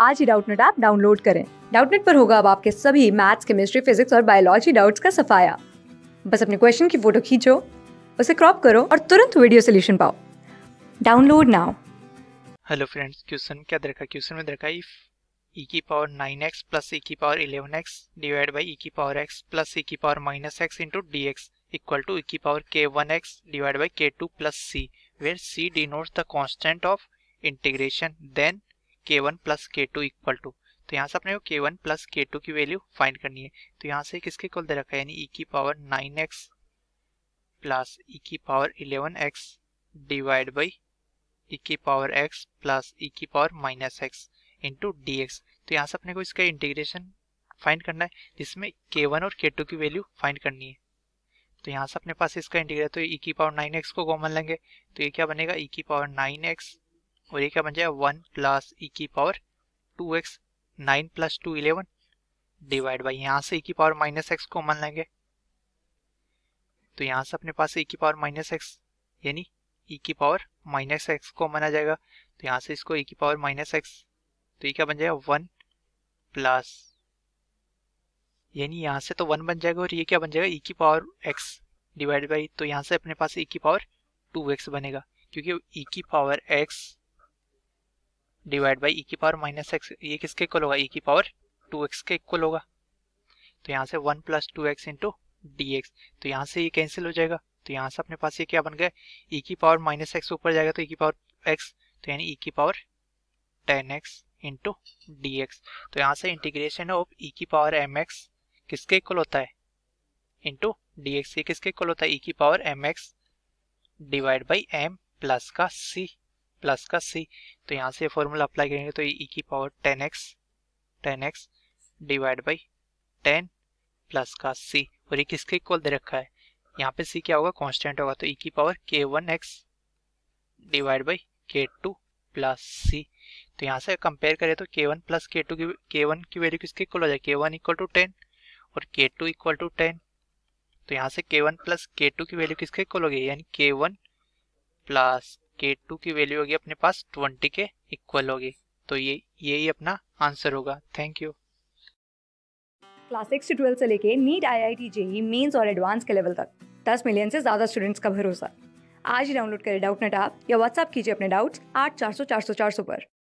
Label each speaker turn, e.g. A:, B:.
A: आज ही Doubtnut app download करें डाउटनेट पर होगा अब आपके सभी मैथ्स केमिस्ट्री फिजिक्स और बायोलॉजी डाउट्स का सफाया बस अपने क्वेश्चन की फोटो खींचो उसे क्रॉप करो और तुरंत वीडियो सोल्यूशन पाओ download now
B: hello friends question क्या देखा क्वेश्चन में देखा इफ e की पावर 9x प्लस e की power 11x divide by e की पावर x प्लस e की power minus x into D X equal to e की power k1x divide by k2 plus c where c denotes the constant of integration then K one plus के two equal to तो यहाँ से अपने को K one plus के two की value find करनी है तो यहाँ से किसके इक्वल दे रखा है यानी ई e की power nine X plus E की power eleven X divide by E की पावर एक्स प्लस ई की power minus X into D x तो यहाँ से अपने को इसका इंटीग्रेशन फाइंड करना है जिसमें के वन और के टू की वैल्यू फाइंड करनी है तो यहाँ से अपने पास इसका इंटीग्रेशन तो ई e की पावर नाइन एक्स को कॉमन लेंगे तो ये क्या बनेगा ई e की पावर नाइन एक्स और ये क्या बन जाएगा वन प्लस ई e की power two X nine plus two eleven divide by यहाँ से ई e की power minus X common लेंगे तो यहाँ से अपने पास ई e की पावर माइनस एक्स यानी ई की पावर माइनस एक्स को माना जाएगा तो यहाँ से इसको ई की पावर माइनस एक्स तो ये क्या बन जाएगा वन प्लस यानी यहाँ से तो वन बन जाएगा और ये क्या बन जाएगा ई की पावर एक्स डिवाइड बाई तो यहाँ से अपने पास ई की पावर टू एक्स बनेगा क्योंकि ई की power X divide by E e की पावर माइनस एक्स ये किसके इक्वल होगा ई e की पावर टू एक्स के इक्वल होगा तो यहाँ से one plus two X into D x तो यहाँ से ये कैंसिल हो जाएगा तो यहाँ से अपने पास ये क्या बन गया ई e की पावर माइनस एक्स ऊपर जाएगा तो ई की पावर एक्स तो यानी ई की power ten x into D x तो यहाँ से इंटीग्रेशन ऑफ ई की पावर एम एक्स किसके इक्वल होता है इंटू डी एक्स ये किसके इक्वल होता है ई की power m x divide by m plus का सी प्लस का सी तो यहाँ से फॉर्मूला अप्लाई करेंगे तो ई e की power ten x ten x divide by ten plus का सी और ये किसके इक्वल दे रखा है यहाँ पे सी क्या होगा कांस्टेंट होगा तो ई e की power k one x divide by k two plus c तो यहाँ से कंपेयर करें तो के वन प्लस के टू की के वन की वैल्यू किसके इक्वल हो जाए के वन इक्वल टू टेन और के टू इक्वल टू टेन तो यहाँ से के वन प्लस के टू की वैल्यू किसके इक्वल होगी यानी के वन प्लस के टू की वैल्यू होगी अपने पास ट्वेंटी के इक्वल होगी तो ये यही अपना आंसर होगा थैंक यू
A: क्लास सिक्स से ट्वेल्थ से लेके NEET I I T JEE mains और एडवांस के लेवल तक दस मिलियन से ज़्यादा स्टूडेंट्स का भरोसा आज ही डाउनलोड करें डाउट नेट आप या व्हाट्सअप कीजिए अपने डाउट्स आठ चार सौ चार सौ चार सौ पर